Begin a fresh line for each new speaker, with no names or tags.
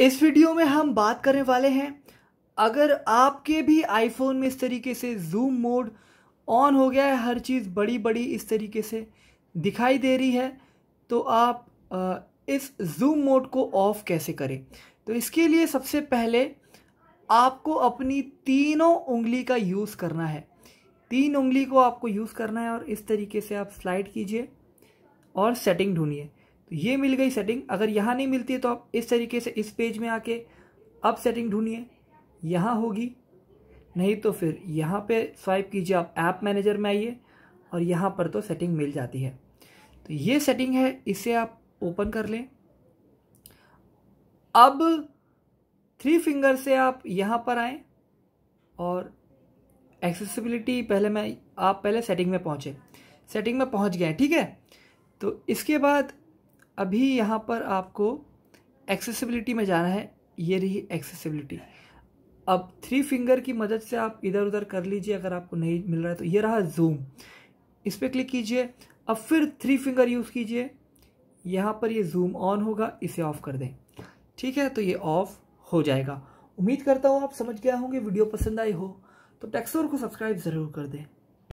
इस वीडियो में हम बात करने वाले हैं अगर आपके भी आईफोन में इस तरीके से जूम मोड ऑन हो गया है हर चीज़ बड़ी बड़ी इस तरीके से दिखाई दे रही है तो आप इस जूम मोड को ऑफ़ कैसे करें तो इसके लिए सबसे पहले आपको अपनी तीनों उंगली का यूज़ करना है तीन उंगली को आपको यूज़ करना है और इस तरीके से आप स्लाइड कीजिए और सेटिंग ढूंढिए तो ये मिल गई सेटिंग अगर यहाँ नहीं मिलती है तो आप इस तरीके से इस पेज में आके अब सेटिंग ढूंढिए यहाँ होगी नहीं तो फिर यहाँ पे स्वाइप कीजिए आप ऐप मैनेजर में आइए और यहाँ पर तो सेटिंग मिल जाती है तो ये सेटिंग है इसे आप ओपन कर लें अब थ्री फिंगर से आप यहाँ पर आएँ और एक्सेसिबिलिटी पहले मैं आप पहले सेटिंग में पहुँचे सेटिंग में पहुँच गए ठीक है तो इसके बाद अभी यहाँ पर आपको एक्सेसिबिलिटी में जाना है ये रही एक्सेसिबिलिटी अब थ्री फिंगर की मदद से आप इधर उधर कर लीजिए अगर आपको नहीं मिल रहा है तो ये रहा जूम इस पर क्लिक कीजिए अब फिर थ्री फिंगर यूज़ कीजिए यहाँ पर ये जूम ऑन होगा इसे ऑफ़ कर दें ठीक है तो ये ऑफ़ हो जाएगा उम्मीद करता हूँ आप समझ गया होंगे वीडियो पसंद आई हो तो टेक्सोर को सब्सक्राइब ज़रूर कर दें